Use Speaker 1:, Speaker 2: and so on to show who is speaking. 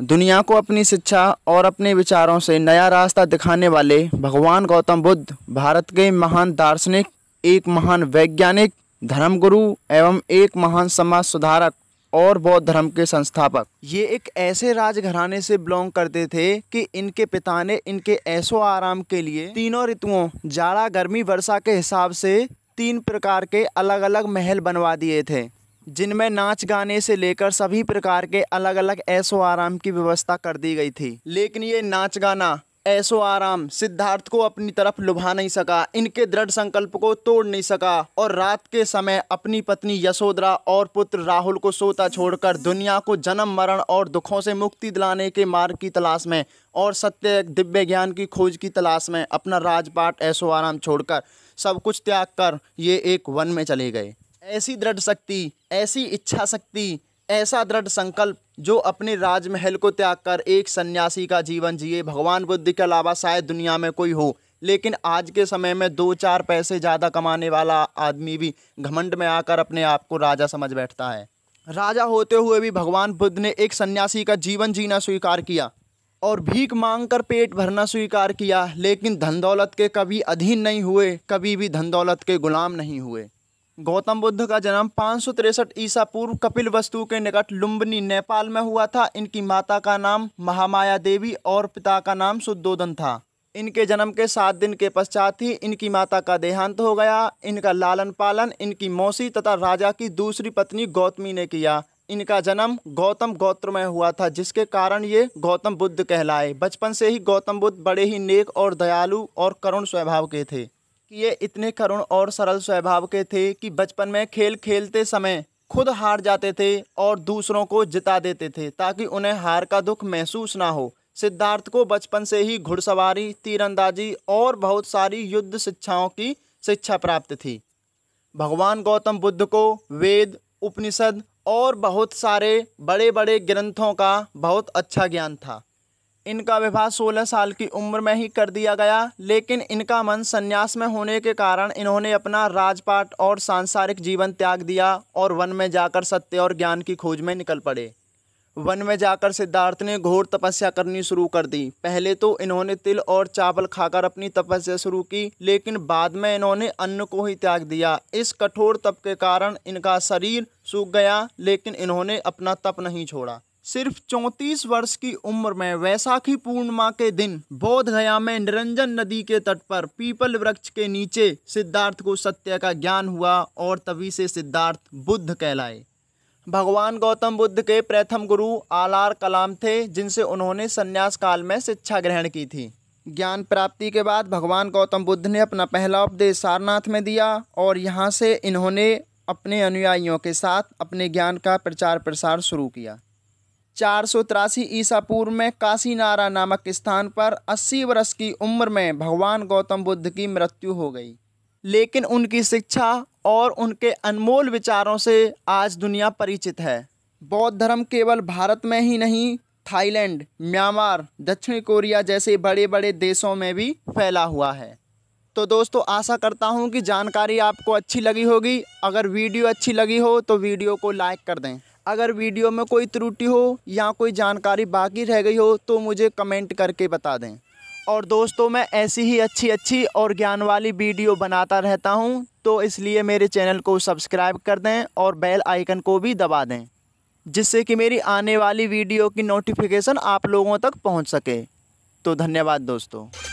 Speaker 1: दुनिया को अपनी शिक्षा और अपने विचारों से नया रास्ता दिखाने वाले भगवान गौतम बुद्ध भारत के महान दार्शनिक एक महान वैज्ञानिक धर्मगुरु एवं एक महान समाज सुधारक और बौद्ध धर्म के संस्थापक ये एक ऐसे राजघराने से बिलोंग करते थे कि इनके पिता ने इनके ऐसो आराम के लिए तीनों ऋतुओं जाड़ा गर्मी वर्षा के हिसाब से तीन प्रकार के अलग अलग महल बनवा दिए थे जिनमें नाच गाने से लेकर सभी प्रकार के अलग अलग ऐशो आराम की व्यवस्था कर दी गई थी लेकिन ये नाच गाना ऐसो आराम सिद्धार्थ को अपनी तरफ लुभा नहीं सका इनके दृढ़ संकल्प को तोड़ नहीं सका और रात के समय अपनी पत्नी यशोदरा और पुत्र राहुल को सोता छोड़कर दुनिया को जन्म मरण और दुखों से मुक्ति दिलाने के मार्ग की तलाश में और सत्य दिव्य ज्ञान की खोज की तलाश में अपना राजपाट ऐसो आराम छोड़कर सब कुछ त्याग कर ये एक वन में चले गए ऐसी दृढ़ शक्ति ऐसी इच्छा शक्ति ऐसा दृढ़ संकल्प जो अपने राजमहल को त्याग कर एक सन्यासी का जीवन जिए भगवान बुद्ध के अलावा शायद दुनिया में कोई हो लेकिन आज के समय में दो चार पैसे ज़्यादा कमाने वाला आदमी भी घमंड में आकर अपने आप को राजा समझ बैठता है राजा होते हुए भी भगवान बुद्ध ने एक सन्यासी का जीवन जीना स्वीकार किया और भीख मांग कर पेट भरना स्वीकार किया लेकिन धन दौलत के कभी अधीन नहीं हुए कभी भी धन दौलत के गुलाम नहीं हुए गौतम बुद्ध का जन्म पाँच सौ तिरसठ ईसा पूर्व कपिल वस्तु के निकट लुम्बनी नेपाल में हुआ था इनकी माता का नाम महामाया देवी और पिता का नाम शुद्धोधन था इनके जन्म के सात दिन के पश्चात ही इनकी माता का देहांत हो गया इनका लालन पालन इनकी मौसी तथा राजा की दूसरी पत्नी गौतमी ने किया इनका जन्म गौतम गोत्र में हुआ था जिसके कारण ये गौतम बुद्ध कहलाए बचपन से ही गौतम बुद्ध बड़े ही नेक और दयालु और करुण स्वभाव के थे कि ये इतने करुण और सरल स्वभाव के थे कि बचपन में खेल खेलते समय खुद हार जाते थे और दूसरों को जिता देते थे ताकि उन्हें हार का दुख महसूस ना हो सिद्धार्थ को बचपन से ही घुड़सवारी तीरंदाजी और बहुत सारी युद्ध शिक्षाओं की शिक्षा प्राप्त थी भगवान गौतम बुद्ध को वेद उपनिषद और बहुत सारे बड़े बड़े ग्रंथों का बहुत अच्छा ज्ञान था इनका विवाह 16 साल की उम्र में ही कर दिया गया लेकिन इनका मन संन्यास में होने के कारण इन्होंने अपना राजपाट और सांसारिक जीवन त्याग दिया और वन में जाकर सत्य और ज्ञान की खोज में निकल पड़े वन में जाकर सिद्धार्थ ने घोर तपस्या करनी शुरू कर दी पहले तो इन्होंने तिल और चावल खाकर अपनी तपस्या शुरू की लेकिन बाद में इन्होंने अन्न को ही त्याग दिया इस कठोर तप के कारण इनका शरीर सूख गया लेकिन इन्होंने अपना तप नहीं छोड़ा सिर्फ 34 वर्ष की उम्र में वैसाखी पूर्णिमा के दिन बोध गया में निरंजन नदी के तट पर पीपल वृक्ष के नीचे सिद्धार्थ को सत्य का ज्ञान हुआ और तभी से सिद्धार्थ बुद्ध कहलाए भगवान गौतम बुद्ध के प्रथम गुरु आलार कलाम थे जिनसे उन्होंने संन्यास काल में शिक्षा ग्रहण की थी ज्ञान प्राप्ति के बाद भगवान गौतम बुद्ध ने अपना पहला उपदेश सारनाथ में दिया और यहाँ से इन्होंने अपने अनुयायियों के साथ अपने ज्ञान का प्रचार प्रसार शुरू किया चार सौ तिरासी ईसा पूर्व में काशीनारा नामक स्थान पर 80 वर्ष की उम्र में भगवान गौतम बुद्ध की मृत्यु हो गई लेकिन उनकी शिक्षा और उनके अनमोल विचारों से आज दुनिया परिचित है बौद्ध धर्म केवल भारत में ही नहीं थाईलैंड म्यांमार दक्षिण कोरिया जैसे बड़े बड़े देशों में भी फैला हुआ है तो दोस्तों आशा करता हूँ कि जानकारी आपको अच्छी लगी होगी अगर वीडियो अच्छी लगी हो तो वीडियो को लाइक कर दें अगर वीडियो में कोई त्रुटि हो या कोई जानकारी बाकी रह गई हो तो मुझे कमेंट करके बता दें और दोस्तों मैं ऐसी ही अच्छी अच्छी और ज्ञान वाली वीडियो बनाता रहता हूं तो इसलिए मेरे चैनल को सब्सक्राइब कर दें और बेल आइकन को भी दबा दें जिससे कि मेरी आने वाली वीडियो की नोटिफिकेशन आप लोगों तक पहुंच सके तो धन्यवाद दोस्तों